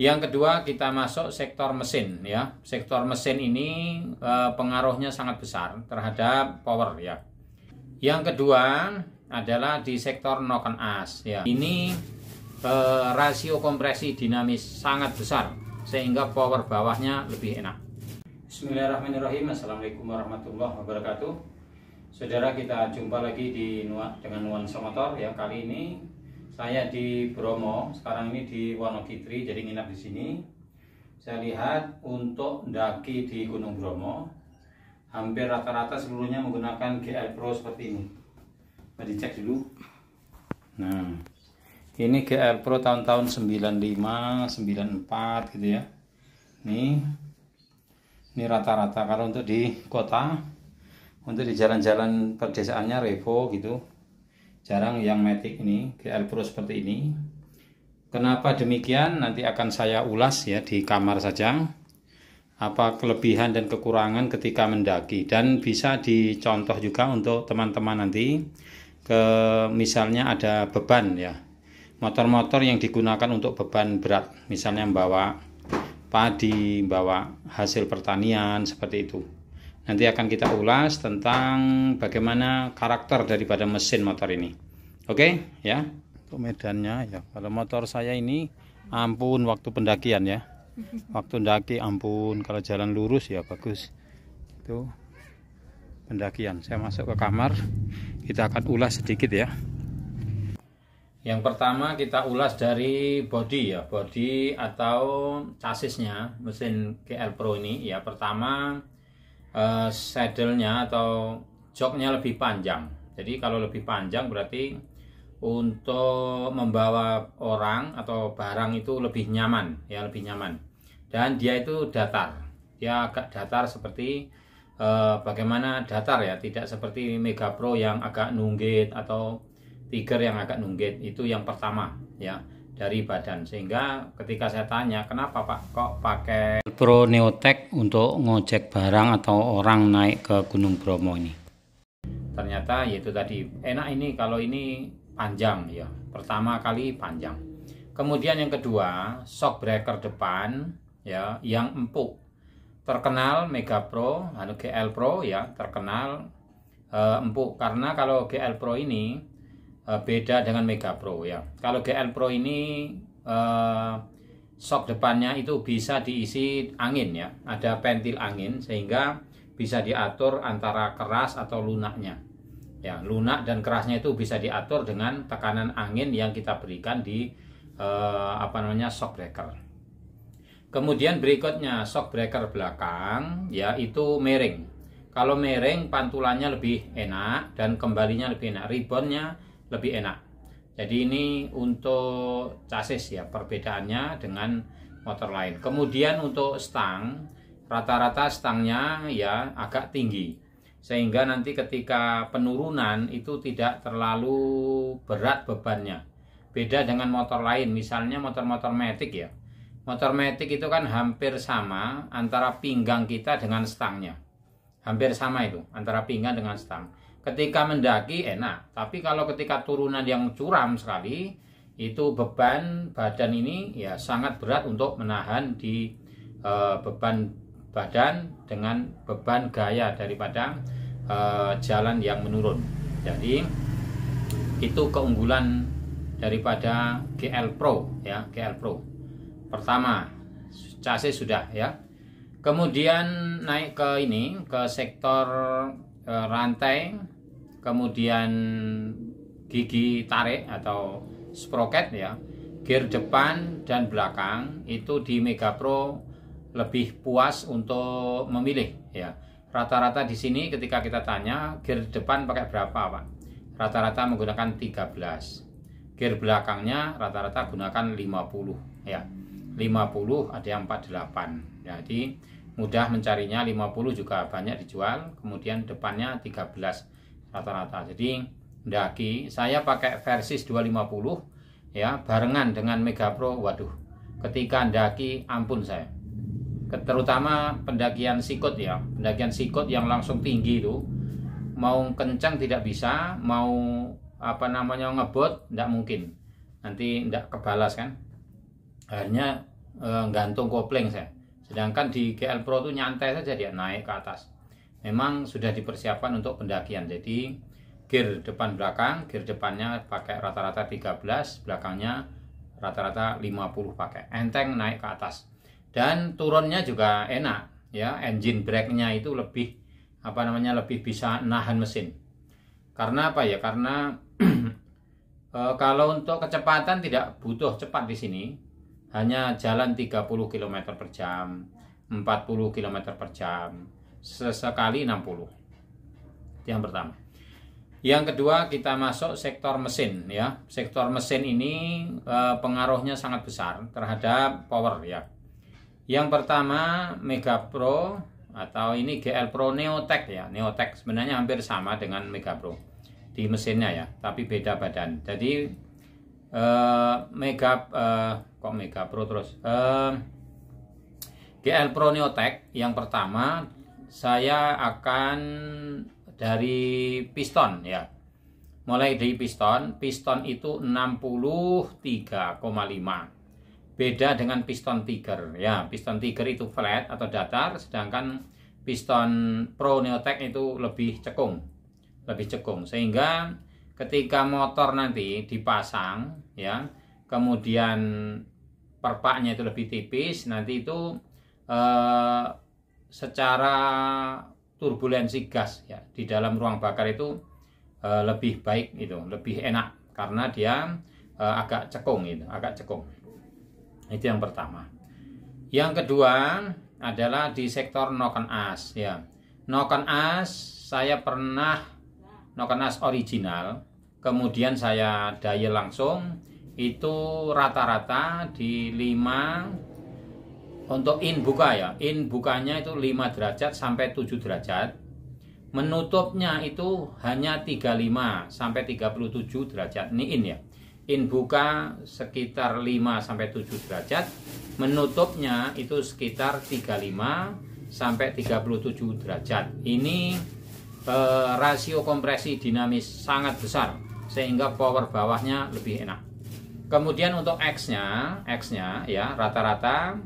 Yang kedua kita masuk sektor mesin ya. Sektor mesin ini eh, pengaruhnya sangat besar terhadap power ya. Yang kedua adalah di sektor noken as ya. Ini e, rasio kompresi dinamis sangat besar sehingga power bawahnya lebih enak. Bismillahirrahmanirrahim. Assalamualaikum warahmatullahi wabarakatuh. Saudara kita jumpa lagi di dengan nuansa motor ya kali ini saya di Bromo sekarang ini di Wonogiri, jadi nginap di sini saya lihat untuk daki di Gunung Bromo hampir rata-rata seluruhnya menggunakan GL Pro seperti ini mau dicek dulu nah ini GL Pro tahun-tahun 95 94 gitu ya Ini, ini rata-rata kalau untuk di kota untuk di jalan-jalan perdesaannya Revo gitu jarang yang matic ini GL Pro seperti ini kenapa demikian nanti akan saya ulas ya di kamar saja apa kelebihan dan kekurangan ketika mendaki dan bisa dicontoh juga untuk teman-teman nanti ke misalnya ada beban ya motor-motor yang digunakan untuk beban berat misalnya membawa padi, membawa hasil pertanian seperti itu. Nanti akan kita ulas tentang bagaimana karakter daripada mesin motor ini. Oke, okay? ya. Untuk medannya ya. Kalau motor saya ini ampun waktu pendakian ya. Waktu pendaki, ampun, kalau jalan lurus ya bagus. Itu pendakian. Saya masuk ke kamar. Kita akan ulas sedikit ya. Yang pertama kita ulas dari body ya, body atau chassisnya mesin GL Pro ini ya. Pertama Eh, saddle-nya atau joknya lebih panjang jadi kalau lebih panjang berarti untuk membawa orang atau barang itu lebih nyaman ya lebih nyaman dan dia itu datar dia agak datar seperti eh, bagaimana datar ya tidak seperti Mega Pro yang agak nunggit atau Tiger yang agak nunggit itu yang pertama ya dari badan sehingga ketika saya tanya kenapa Pak kok pakai Pro Neotech untuk ngojek barang atau orang naik ke Gunung Bromo ini ternyata yaitu tadi enak ini kalau ini panjang ya pertama kali panjang kemudian yang kedua shock breaker depan ya yang empuk terkenal Mega Pro atau GL Pro ya terkenal eh, empuk karena kalau GL Pro ini Eh, beda dengan Mega Pro ya. Kalau GL Pro ini uh, eh, shock depannya itu bisa diisi angin ya, ada pentil angin sehingga bisa diatur antara keras atau lunaknya. Ya, lunak dan kerasnya itu bisa diatur dengan tekanan angin yang kita berikan di eh, apa namanya shock breaker. Kemudian berikutnya shock breaker belakang yaitu miring. Kalau miring pantulannya lebih enak dan kembalinya lebih enak. Ribonnya lebih enak jadi ini untuk chassis ya perbedaannya dengan motor lain kemudian untuk stang rata-rata stangnya ya agak tinggi sehingga nanti ketika penurunan itu tidak terlalu berat bebannya beda dengan motor lain misalnya motor-motor metik ya motor metik itu kan hampir sama antara pinggang kita dengan stangnya hampir sama itu antara pinggang dengan stang ketika mendaki enak tapi kalau ketika turunan yang curam sekali itu beban badan ini ya sangat berat untuk menahan di uh, beban badan dengan beban gaya daripada uh, jalan yang menurun jadi itu keunggulan daripada GL Pro ya GL Pro pertama chassis sudah ya kemudian naik ke ini ke sektor E, rantai, hmm. kemudian gigi tarik atau sprocket ya, gear depan dan belakang itu di Mega Pro lebih puas untuk memilih ya. Rata-rata di sini ketika kita tanya gear depan pakai berapa, Pak? Rata-rata menggunakan 13. Gear belakangnya rata-rata gunakan 50 ya. 50 ada yang 48. Jadi mudah mencarinya 50 juga banyak dijual kemudian depannya 13 rata-rata jadi mendaki saya pakai versi 250 ya barengan dengan Mega Pro waduh ketika mendaki ampun saya terutama pendakian sikut ya pendakian sikut yang langsung tinggi itu mau kencang tidak bisa mau apa namanya ngebut tidak mungkin nanti tidak kebalas kan akhirnya eh, gantung kopling saya Sedangkan di GL Pro itu nyantai saja dia naik ke atas. Memang sudah dipersiapkan untuk pendakian. Jadi gear depan belakang, gear depannya pakai rata-rata 13, belakangnya rata-rata 50 pakai. Enteng naik ke atas. Dan turunnya juga enak ya. Engine brake-nya itu lebih apa namanya lebih bisa nahan mesin. Karena apa ya? Karena e, kalau untuk kecepatan tidak butuh cepat di sini, hanya jalan 30 km per jam 40 km per jam sesekali 60 itu yang pertama yang kedua kita masuk sektor mesin ya sektor mesin ini eh, pengaruhnya sangat besar terhadap power ya yang pertama Mega Pro atau ini GL Pro Neotech ya. Neotech sebenarnya hampir sama dengan Mega Pro di mesinnya ya, tapi beda badan. Jadi eh, Mega eh, kok Mega Pro terus um, GL Pro Neotech yang pertama saya akan dari piston ya mulai dari piston piston itu 63,5 beda dengan piston Tiger ya piston Tiger itu flat atau datar sedangkan piston Pro Neotech itu lebih cekung lebih cekung sehingga ketika motor nanti dipasang ya kemudian perpaknya itu lebih tipis nanti itu eh, secara turbulensi gas ya di dalam ruang bakar itu eh, lebih baik itu lebih enak karena dia eh, agak cekung itu agak cekung itu yang pertama yang kedua adalah di sektor noken as ya noken as saya pernah noken as original kemudian saya daya langsung itu rata-rata di 5 untuk in buka ya in bukanya itu 5 derajat sampai 7 derajat menutupnya itu hanya 35 sampai 37 derajat ini in ya in buka sekitar 5 sampai 7 derajat menutupnya itu sekitar 35 sampai 37 derajat ini eh, rasio kompresi dinamis sangat besar sehingga power bawahnya lebih enak Kemudian untuk X-nya, X-nya ya rata-rata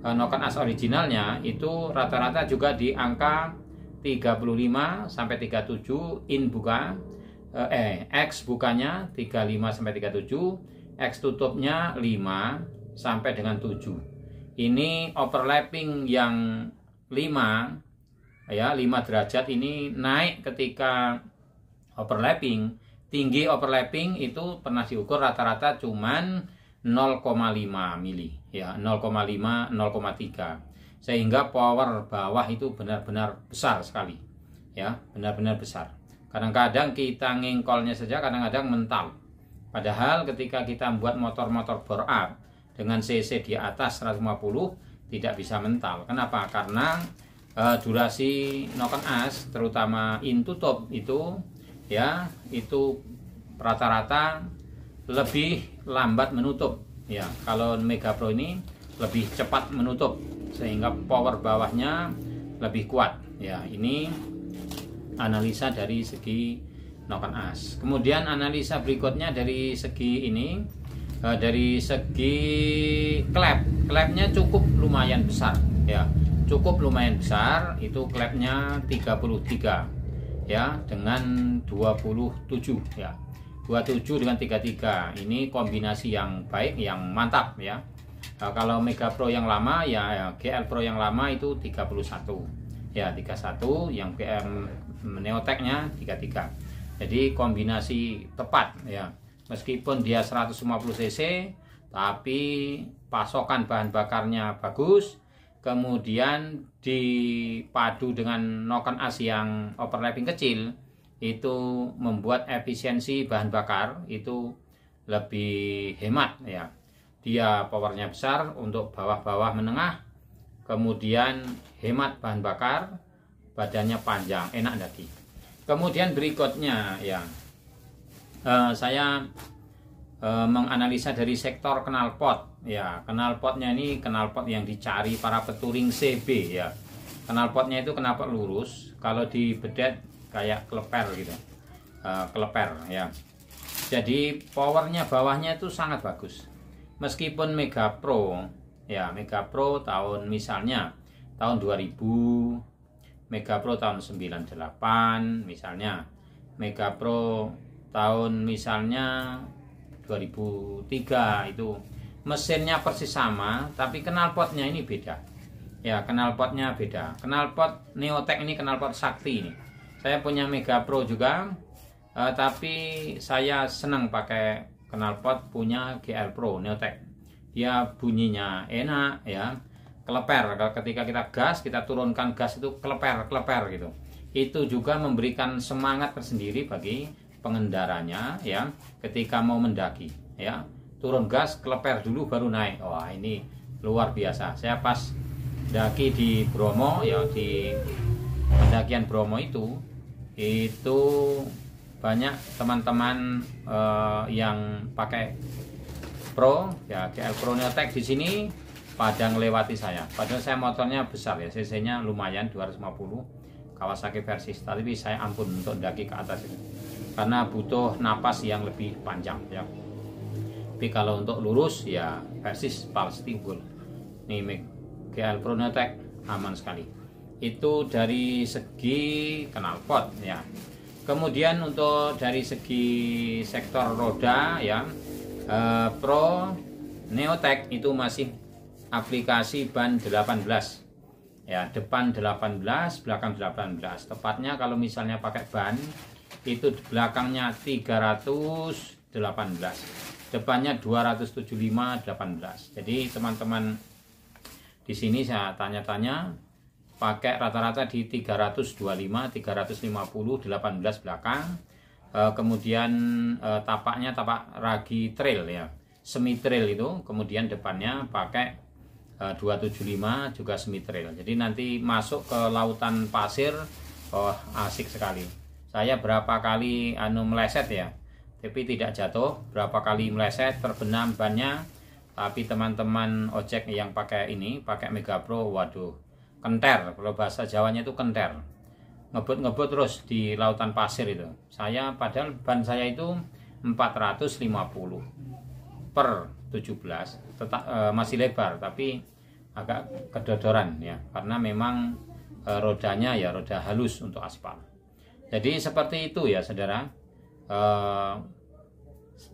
eh, noken as originalnya itu rata-rata juga di angka 35 sampai 37 in buka eh, eh X bukanya 35 sampai 37, X tutupnya 5 sampai dengan 7. Ini overlapping yang 5 ya 5 derajat ini naik ketika overlapping tinggi overlapping itu pernah diukur rata-rata cuman 0,5 mili ya 0,5 0,3 sehingga power bawah itu benar-benar besar sekali ya benar-benar besar kadang-kadang kita ngengkolnya saja kadang-kadang mental padahal ketika kita membuat motor-motor bore up dengan cc di atas 150 tidak bisa mental kenapa karena eh, durasi noken as terutama in tutup itu ya itu rata-rata lebih lambat menutup ya kalau Mega Pro ini lebih cepat menutup sehingga power bawahnya lebih kuat ya ini analisa dari segi noken as kemudian analisa berikutnya dari segi ini eh, dari segi klep klepnya cukup lumayan besar ya cukup lumayan besar itu klepnya 33 ya dengan 27 ya 27 dengan 33 ini kombinasi yang baik yang mantap ya nah, kalau Mega Pro yang lama ya, ya GL Pro yang lama itu 31 ya 31 yang PM Neoteknya 33 jadi kombinasi tepat ya meskipun dia 150 cc tapi pasokan bahan bakarnya bagus kemudian dipadu dengan noken as yang overlapping kecil itu membuat efisiensi bahan bakar itu lebih hemat ya dia powernya besar untuk bawah-bawah menengah kemudian hemat bahan bakar badannya panjang enak lagi kemudian berikutnya ya eh, saya eh, menganalisa dari sektor knalpot ya knalpotnya ini knalpot yang dicari para peturing CB ya knalpotnya itu kenapa lurus kalau di bedet kayak keleper gitu uh, eh, keleper ya jadi powernya bawahnya itu sangat bagus meskipun Mega Pro ya Mega Pro tahun misalnya tahun 2000 Mega Pro tahun 98 misalnya Mega Pro tahun misalnya 2003 itu mesinnya persis sama tapi knalpotnya ini beda ya knalpotnya beda knalpot Neotech ini knalpot sakti ini saya punya Mega Pro juga eh, tapi saya senang pakai knalpot punya GL Pro Neotech dia bunyinya enak ya keleper ketika kita gas kita turunkan gas itu keleper keleper gitu itu juga memberikan semangat tersendiri bagi pengendaranya ya ketika mau mendaki ya turun gas keleper dulu baru naik wah ini luar biasa saya pas daki di Bromo ya di pendakian Bromo itu itu banyak teman-teman uh, yang pakai Pro ya KL Pro Neotech di sini pada ngelewati saya padahal saya motornya besar ya cc nya lumayan 250 Kawasaki versi tapi saya ampun untuk daki ke atas itu karena butuh napas yang lebih panjang ya tapi kalau untuk lurus ya persis pasti gold nih mic GL Pronatech aman sekali itu dari segi knalpot ya kemudian untuk dari segi sektor roda ya eh, Pro Neotech itu masih aplikasi ban 18 ya depan 18 belakang 18 tepatnya kalau misalnya pakai ban itu belakangnya 318 depannya 275 18 jadi teman-teman di sini saya tanya-tanya pakai rata-rata di 325 350 18 belakang eh, kemudian eh, tapaknya tapak ragi trail ya semi trail itu kemudian depannya pakai e, eh, 275 juga semi trail jadi nanti masuk ke lautan pasir oh asik sekali saya berapa kali anu meleset ya tapi tidak jatuh berapa kali meleset terbenam bannya tapi teman-teman ojek yang pakai ini pakai Mega Pro waduh kenter kalau bahasa Jawanya itu kenter ngebut-ngebut terus di lautan pasir itu saya padahal ban saya itu 450 per 17 tetap e, masih lebar tapi agak kedodoran ya karena memang e, rodanya ya roda halus untuk aspal jadi seperti itu ya saudara Eh,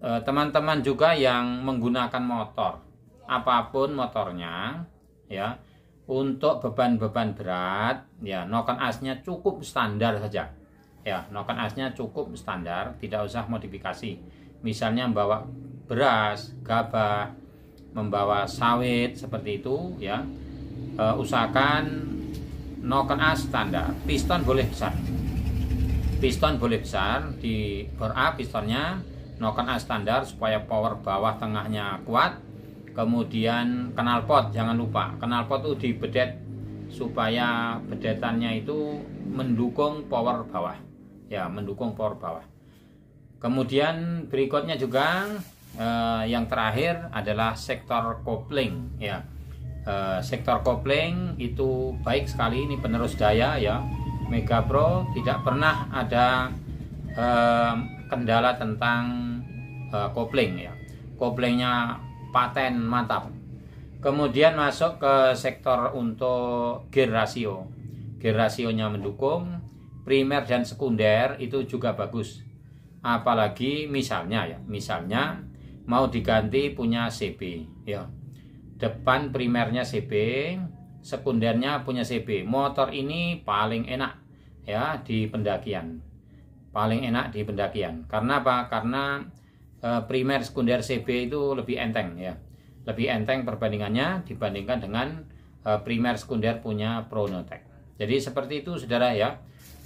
eh, teman-teman juga yang menggunakan motor apapun motornya ya untuk beban-beban berat ya noken asnya cukup standar saja ya noken asnya cukup standar tidak usah modifikasi misalnya membawa beras gabah membawa sawit seperti itu ya e, usahakan noken as standar piston boleh besar piston boleh besar di bor A pistonnya noken A standar supaya power bawah tengahnya kuat kemudian pot jangan lupa pot itu dibedet supaya bedetannya itu mendukung power bawah ya mendukung power bawah kemudian berikutnya juga eh, yang terakhir adalah sektor kopling ya eh, sektor kopling itu baik sekali ini penerus daya ya Mega Pro tidak pernah ada eh, kendala tentang eh, kopling ya. Koplingnya paten mantap. Kemudian masuk ke sektor untuk gear rasio. Gear rasionya mendukung, primer dan sekunder itu juga bagus. Apalagi misalnya ya, misalnya mau diganti punya CB ya. Depan primernya CB, sekundernya punya CB. Motor ini paling enak ya di pendakian. Paling enak di pendakian. Karena apa? Karena e, primer sekunder CB itu lebih enteng ya. Lebih enteng perbandingannya dibandingkan dengan e, primer sekunder punya Pronotek. Jadi seperti itu saudara ya.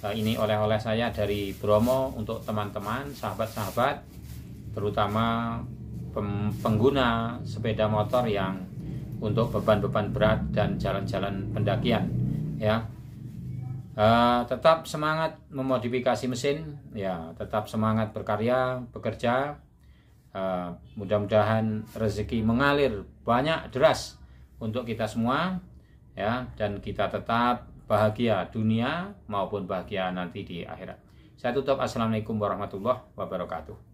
E, ini oleh-oleh saya dari Bromo untuk teman-teman, sahabat-sahabat terutama pengguna sepeda motor yang untuk beban-beban berat dan jalan-jalan pendakian ya uh, tetap semangat memodifikasi mesin ya tetap semangat berkarya bekerja uh, mudah-mudahan rezeki mengalir banyak deras untuk kita semua ya dan kita tetap bahagia dunia maupun bahagia nanti di akhirat. Saya tutup. Assalamualaikum warahmatullahi wabarakatuh.